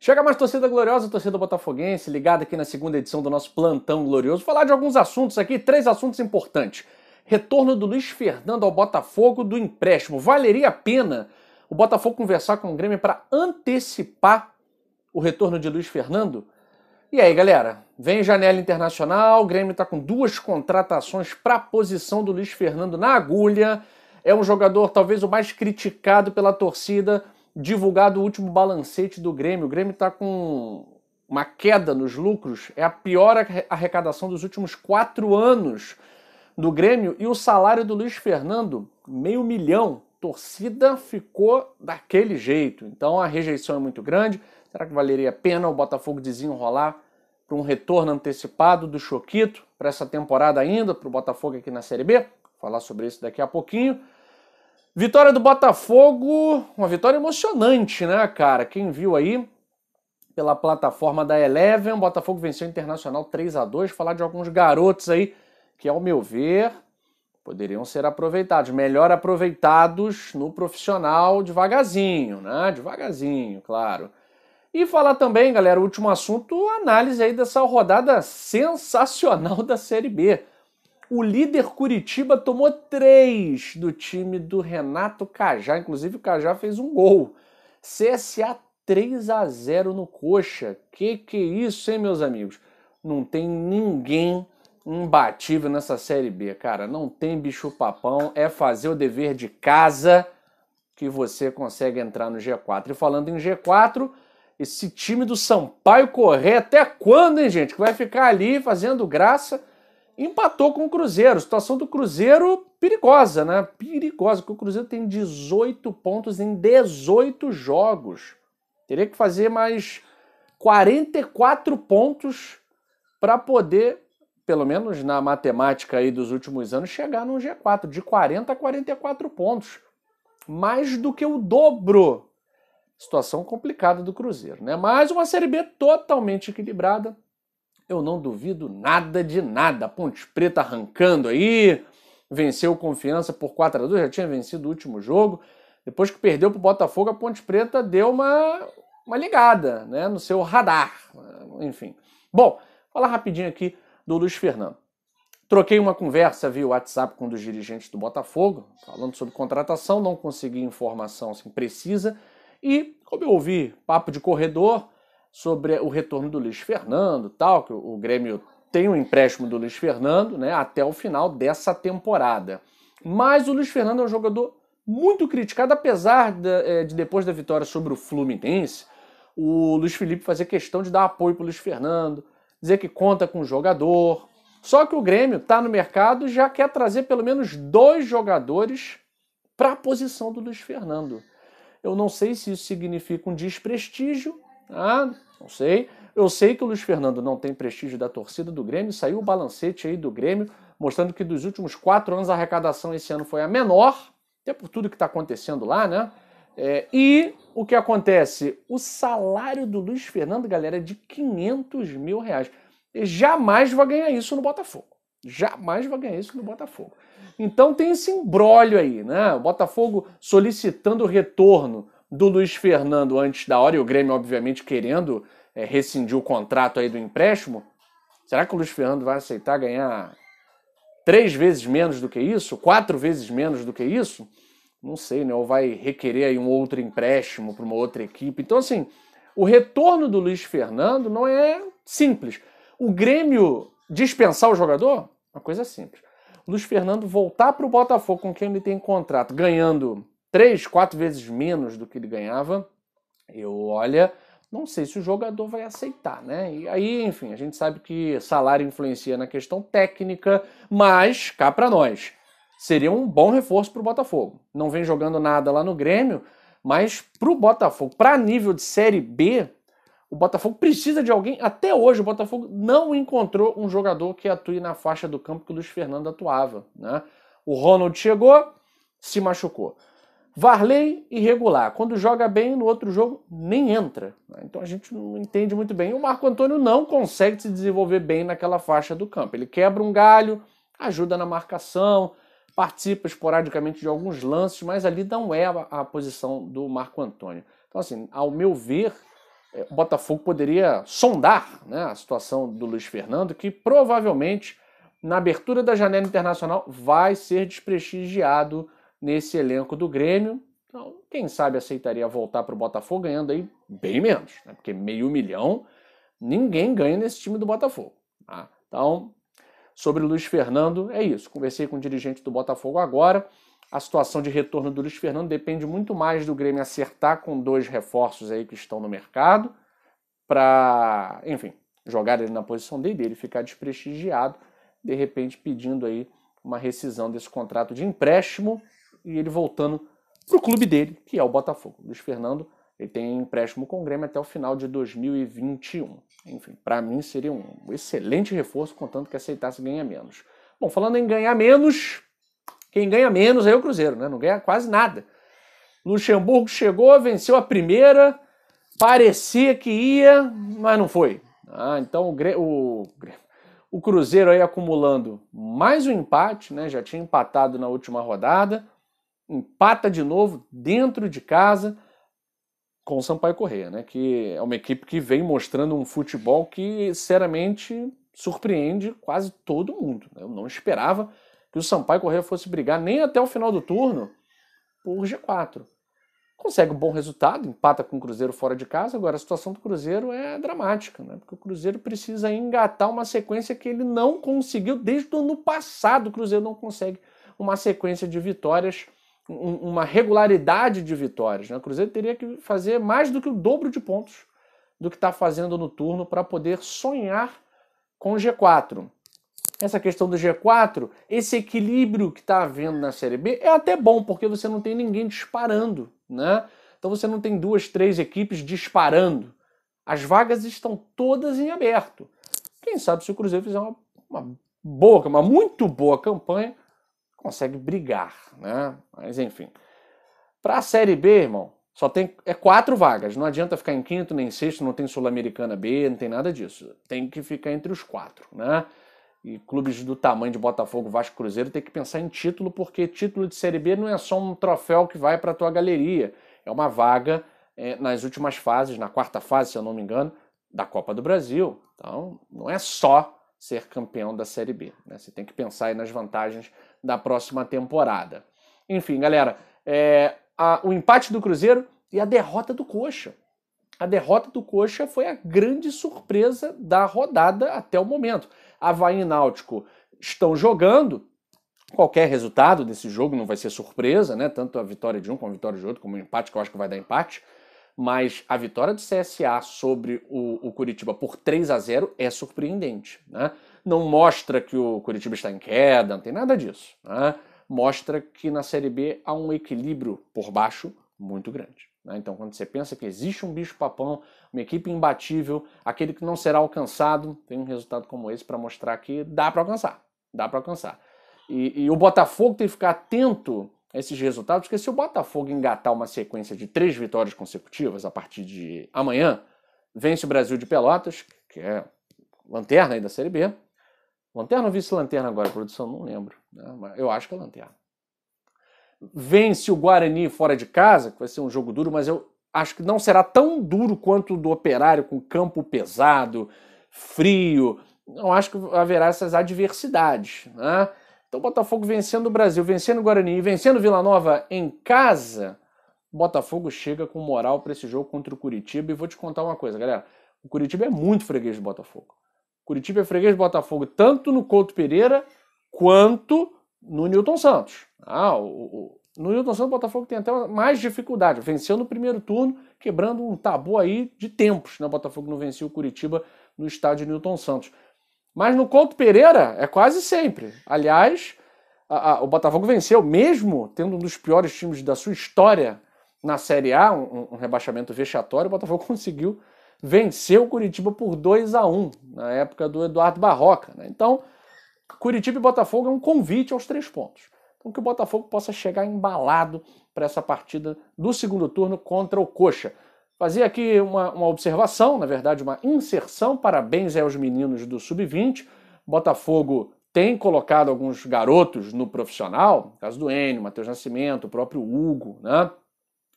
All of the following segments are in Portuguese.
Chega mais torcida gloriosa, torcida botafoguense, ligada aqui na segunda edição do nosso plantão glorioso. Falar de alguns assuntos aqui, três assuntos importantes. Retorno do Luiz Fernando ao Botafogo do empréstimo. Valeria a pena o Botafogo conversar com o Grêmio para antecipar o retorno de Luiz Fernando? E aí, galera? Vem janela internacional, o Grêmio está com duas contratações para a posição do Luiz Fernando na agulha. É um jogador talvez o mais criticado pela torcida divulgado o último balancete do Grêmio. O Grêmio está com uma queda nos lucros, é a pior arrecadação dos últimos quatro anos do Grêmio e o salário do Luiz Fernando, meio milhão. Torcida ficou daquele jeito. Então a rejeição é muito grande. Será que valeria a pena o Botafogo desenrolar para um retorno antecipado do Choquito para essa temporada ainda, para o Botafogo aqui na Série B? Vou falar sobre isso daqui a pouquinho. Vitória do Botafogo, uma vitória emocionante, né, cara? Quem viu aí pela plataforma da Eleven, o Botafogo venceu o Internacional 3 a 2 Falar de alguns garotos aí que, ao meu ver, poderiam ser aproveitados, melhor aproveitados no profissional devagarzinho, né? Devagarzinho, claro. E falar também, galera, último assunto, análise aí dessa rodada sensacional da Série B o líder Curitiba tomou três do time do Renato Cajá. Inclusive, o Cajá fez um gol. CSA 3 a 0 no Coxa. Que que é isso, hein, meus amigos? Não tem ninguém imbatível nessa Série B, cara. Não tem bicho-papão. É fazer o dever de casa que você consegue entrar no G4. E falando em G4, esse time do Sampaio correr até quando, hein, gente? Que vai ficar ali fazendo graça empatou com o Cruzeiro. Situação do Cruzeiro perigosa, né? Perigosa, porque o Cruzeiro tem 18 pontos em 18 jogos. Teria que fazer mais 44 pontos para poder, pelo menos na matemática aí dos últimos anos, chegar no G4, de 40 a 44 pontos. Mais do que o dobro. Situação complicada do Cruzeiro, né? Mas uma Série B totalmente equilibrada, eu não duvido nada de nada. Ponte Preta arrancando aí, venceu confiança por 4 a 2 já tinha vencido o último jogo. Depois que perdeu para o Botafogo, a Ponte Preta deu uma, uma ligada né, no seu radar. Enfim. Bom, falar rapidinho aqui do Luiz Fernando. Troquei uma conversa via WhatsApp com um dos dirigentes do Botafogo, falando sobre contratação, não consegui informação assim, precisa. E, como eu ouvi papo de corredor, sobre o retorno do Luiz Fernando, tal, que o Grêmio tem um empréstimo do Luiz Fernando, né, até o final dessa temporada. Mas o Luiz Fernando é um jogador muito criticado, apesar de, é, de depois da vitória sobre o Fluminense, o Luiz Felipe fazer questão de dar apoio para o Luiz Fernando, dizer que conta com o jogador. Só que o Grêmio está no mercado e já quer trazer pelo menos dois jogadores para a posição do Luiz Fernando. Eu não sei se isso significa um desprestígio ah, não sei. Eu sei que o Luiz Fernando não tem prestígio da torcida do Grêmio, saiu o balancete aí do Grêmio, mostrando que dos últimos quatro anos a arrecadação esse ano foi a menor, até por tudo que está acontecendo lá, né? É, e o que acontece? O salário do Luiz Fernando, galera, é de 500 mil reais. E jamais vai ganhar isso no Botafogo. Jamais vai ganhar isso no Botafogo. Então tem esse embrólio aí, né? O Botafogo solicitando retorno do Luiz Fernando antes da hora, e o Grêmio, obviamente, querendo é, rescindir o contrato aí do empréstimo. Será que o Luiz Fernando vai aceitar ganhar três vezes menos do que isso? Quatro vezes menos do que isso? Não sei, né? Ou vai requerer aí um outro empréstimo para uma outra equipe. Então, assim, o retorno do Luiz Fernando não é simples. O Grêmio dispensar o jogador? Uma coisa simples. Luiz Fernando voltar para o Botafogo com quem ele tem contrato, ganhando três, quatro vezes menos do que ele ganhava, eu olha, não sei se o jogador vai aceitar, né? E aí, enfim, a gente sabe que salário influencia na questão técnica, mas cá para nós seria um bom reforço para o Botafogo. Não vem jogando nada lá no Grêmio, mas para o Botafogo, para nível de Série B, o Botafogo precisa de alguém. Até hoje, o Botafogo não encontrou um jogador que atue na faixa do campo que o Luiz Fernando atuava. Né? O Ronald chegou, se machucou. Varley irregular. Quando joga bem, no outro jogo nem entra. Então a gente não entende muito bem. O Marco Antônio não consegue se desenvolver bem naquela faixa do campo. Ele quebra um galho, ajuda na marcação, participa esporadicamente de alguns lances, mas ali não é a, posição do Marco Antônio. Então, assim, ao meu ver, é, o Botafogo poderia sondar né, a situação do Luiz Fernando, que provavelmente na abertura da janela internacional vai ser desprestigiado nesse elenco do Grêmio. Então, quem sabe aceitaria voltar para o Botafogo ganhando aí bem menos, né? porque meio milhão ninguém ganha nesse time do Botafogo. Tá? Então, sobre o Luiz Fernando, é isso. Conversei com o dirigente do Botafogo agora. A situação de retorno do Luiz Fernando depende muito mais do Grêmio acertar com dois reforços aí que estão no mercado para, enfim, jogar ele na posição dele, ele ficar desprestigiado, de repente pedindo aí uma rescisão desse contrato de empréstimo e ele voltando para o clube dele, que é o Botafogo. Luiz Fernando ele tem empréstimo com o Grêmio até o final de 2021. Enfim, para mim seria um excelente reforço, contanto que aceitasse ganhar menos. Bom, falando em ganhar menos, quem ganha menos é o Cruzeiro, né? Não ganha quase nada. Luxemburgo chegou, venceu a primeira, parecia que ia, mas não foi. Ah, então o, o, o Cruzeiro aí acumulando mais um empate, né? Já tinha empatado na última rodada, empata de novo dentro de casa com o Sampaio Correia, né? Que é uma equipe que vem mostrando um futebol que, seriamente surpreende quase todo mundo. Né? Eu não esperava que o Sampaio Correia fosse brigar nem até o final do turno por G4. Consegue um bom resultado, empata com o Cruzeiro fora de casa. Agora, a situação do Cruzeiro é dramática, né? Porque o Cruzeiro precisa engatar uma sequência que ele não conseguiu desde o ano passado. O Cruzeiro não consegue uma sequência de vitórias uma regularidade de vitórias. Né? O Cruzeiro teria que fazer mais do que o dobro de pontos do que está fazendo no turno para poder sonhar com o G4. Essa questão do G4, esse equilíbrio que está havendo na Série B é até bom, porque você não tem ninguém disparando, né? Então você não tem duas, três equipes disparando. As vagas estão todas em aberto. Quem sabe se o Cruzeiro fizer uma, uma boa, uma muito boa campanha, consegue brigar, né? Mas enfim. Para a Série B, irmão, só tem é quatro vagas. Não adianta ficar em quinto nem em sexto, não tem Sul-Americana B, não tem nada disso. Tem que ficar entre os quatro, né? E clubes do tamanho de Botafogo, Vasco, Cruzeiro tem que pensar em título, porque título de Série B não é só um troféu que vai para a tua galeria. É uma vaga é, nas últimas fases, na quarta fase, se eu não me engano, da Copa do Brasil. Então, não é só ser campeão da Série B. Né? Você tem que pensar nas vantagens da próxima temporada. Enfim, galera, é, a, o empate do Cruzeiro e a derrota do Coxa. A derrota do Coxa foi a grande surpresa da rodada até o momento. Havaí e Náutico estão jogando. Qualquer resultado desse jogo não vai ser surpresa, né? Tanto a vitória de um como a vitória de outro, como o empate, que eu acho que vai dar empate mas a vitória do CSA sobre o, o Curitiba por 3 a 0 é surpreendente. Né? Não mostra que o Curitiba está em queda, não tem nada disso. Né? Mostra que na Série B há um equilíbrio por baixo muito grande. Né? Então, quando você pensa que existe um bicho-papão, uma equipe imbatível, aquele que não será alcançado, tem um resultado como esse para mostrar que dá para alcançar. Dá para alcançar. E, e o Botafogo tem que ficar atento esses resultados, porque se o Botafogo engatar uma sequência de três vitórias consecutivas a partir de amanhã, vence o Brasil de Pelotas, que é lanterna aí da Série B. Lanterna ou vice-lanterna agora, produção? Não lembro. Né? Mas eu acho que é lanterna. Vence o Guarani fora de casa, que vai ser um jogo duro, mas eu acho que não será tão duro quanto o do Operário, com campo pesado, frio. Não acho que haverá essas adversidades. Né? Então, Botafogo vencendo o Brasil, vencendo o Guarani e vencendo Vila Nova em casa, Botafogo chega com moral para esse jogo contra o Curitiba. E vou te contar uma coisa, galera. O Curitiba é muito freguês do Botafogo. O Curitiba é freguês do Botafogo tanto no Couto Pereira quanto no Newton Santos. Ah, o, o, no Newton Santos o Botafogo tem até mais dificuldade. Venceu no primeiro turno, quebrando um tabu aí de tempos. Né? O Botafogo não venceu o Curitiba no estádio Newton Santos. Mas no Couto Pereira é quase sempre. Aliás, a, a, o Botafogo venceu, mesmo tendo um dos piores times da sua história na Série A, um, um rebaixamento vexatório, o Botafogo conseguiu vencer o Curitiba por 2 a 1 na época do Eduardo Barroca. Né? Então, Curitiba e Botafogo é um convite aos três pontos. Então, que o Botafogo possa chegar embalado para essa partida do segundo turno contra o Coxa. Fazia aqui uma, uma observação, na verdade, uma inserção. Parabéns aos meninos do Sub-20. Botafogo tem colocado alguns garotos no profissional, no caso do Enio, Matheus Nascimento, o próprio Hugo, né?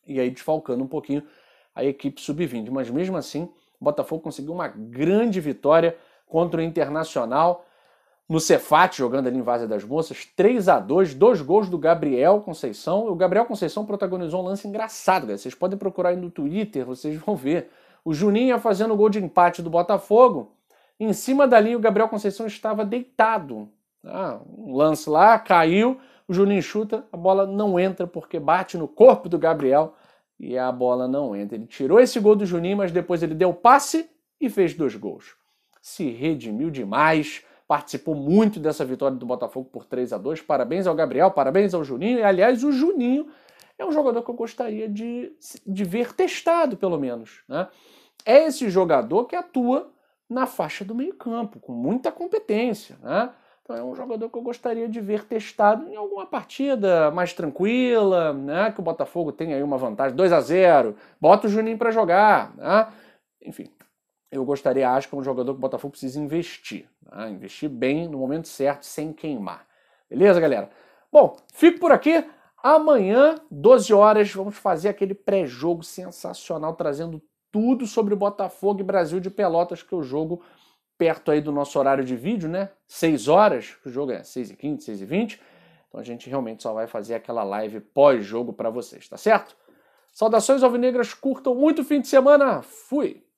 E aí desfalcando um pouquinho a equipe sub-20. Mas mesmo assim, Botafogo conseguiu uma grande vitória contra o Internacional no Cefate, jogando ali em Várzea das Moças, 3 a 2 dois gols do Gabriel Conceição. O Gabriel Conceição protagonizou um lance engraçado, galera. vocês podem procurar aí no Twitter, vocês vão ver. O Juninho ia fazendo o gol de empate do Botafogo, em cima da linha o Gabriel Conceição estava deitado. Ah, um lance lá, caiu, o Juninho chuta, a bola não entra porque bate no corpo do Gabriel e a bola não entra. Ele tirou esse gol do Juninho, mas depois ele deu passe e fez dois gols. Se redimiu demais participou muito dessa vitória do Botafogo por 3 a 2 Parabéns ao Gabriel, parabéns ao Juninho. E, aliás, o Juninho é um jogador que eu gostaria de, de ver testado, pelo menos. Né? É esse jogador que atua na faixa do meio-campo, com muita competência. Né? Então é um jogador que eu gostaria de ver testado em alguma partida mais tranquila, né? Que o Botafogo tem aí uma vantagem 2 a 0 bota o Juninho para jogar, né? Enfim, eu gostaria, acho que é um jogador que o Botafogo precisa investir. Né? Investir bem no momento certo, sem queimar. Beleza, galera? Bom, fico por aqui. Amanhã, 12 horas, vamos fazer aquele pré-jogo sensacional, trazendo tudo sobre Botafogo e Brasil de Pelotas, que é o jogo perto aí do nosso horário de vídeo, né? 6 horas, o jogo é 6h15, 6h20. Então a gente realmente só vai fazer aquela live pós-jogo para vocês, tá certo? Saudações alvinegras, curtam muito o fim de semana. Fui!